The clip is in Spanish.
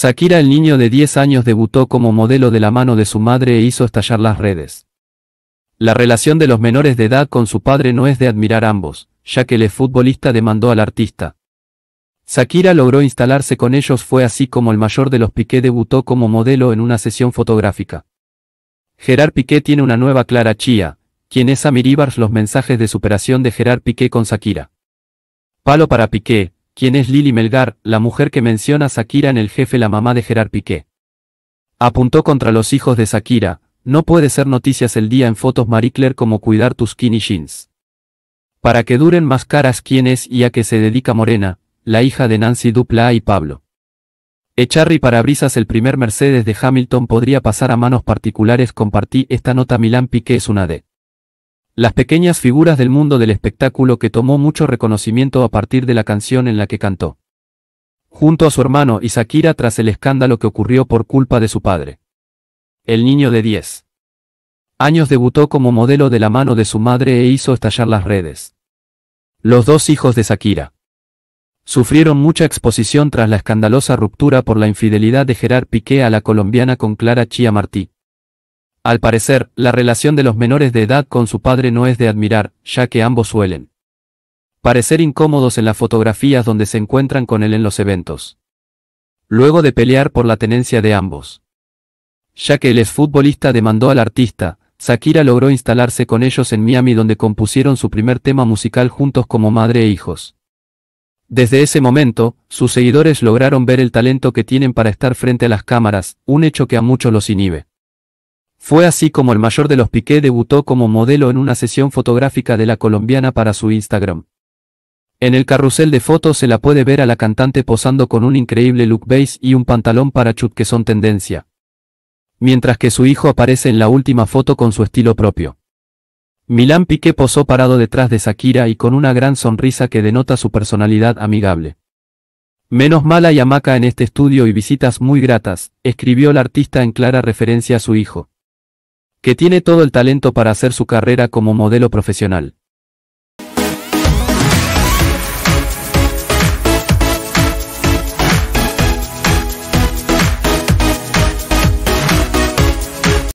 Shakira el niño de 10 años debutó como modelo de la mano de su madre e hizo estallar las redes. La relación de los menores de edad con su padre no es de admirar ambos, ya que el futbolista demandó al artista. Shakira logró instalarse con ellos fue así como el mayor de los Piqué debutó como modelo en una sesión fotográfica. Gerard Piqué tiene una nueva Clara Chía, quien es a Miribars los mensajes de superación de Gerard Piqué con Sakira Palo para Piqué, ¿Quién es Lily Melgar, la mujer que menciona Shakira en el jefe la mamá de Gerard Piqué? Apuntó contra los hijos de Shakira, no puede ser noticias el día en fotos Marie Claire como cuidar tus skinny jeans. Para que duren más caras quién es y a qué se dedica Morena, la hija de Nancy Dupla y Pablo. Echarri brisas el primer Mercedes de Hamilton podría pasar a manos particulares compartí esta nota Milán Piqué es una de las pequeñas figuras del mundo del espectáculo que tomó mucho reconocimiento a partir de la canción en la que cantó. Junto a su hermano y Shakira tras el escándalo que ocurrió por culpa de su padre. El niño de 10 años debutó como modelo de la mano de su madre e hizo estallar las redes. Los dos hijos de Shakira sufrieron mucha exposición tras la escandalosa ruptura por la infidelidad de Gerard Piqué a la colombiana con Clara Chia Martí. Al parecer, la relación de los menores de edad con su padre no es de admirar, ya que ambos suelen parecer incómodos en las fotografías donde se encuentran con él en los eventos. Luego de pelear por la tenencia de ambos. Ya que el futbolista demandó al artista, Shakira logró instalarse con ellos en Miami donde compusieron su primer tema musical juntos como madre e hijos. Desde ese momento, sus seguidores lograron ver el talento que tienen para estar frente a las cámaras, un hecho que a muchos los inhibe. Fue así como el mayor de los Piqué debutó como modelo en una sesión fotográfica de la colombiana para su Instagram. En el carrusel de fotos se la puede ver a la cantante posando con un increíble look base y un pantalón para chut que son tendencia. Mientras que su hijo aparece en la última foto con su estilo propio. Milán Piqué posó parado detrás de Shakira y con una gran sonrisa que denota su personalidad amigable. Menos mala y hamaca en este estudio y visitas muy gratas, escribió el artista en clara referencia a su hijo que tiene todo el talento para hacer su carrera como modelo profesional.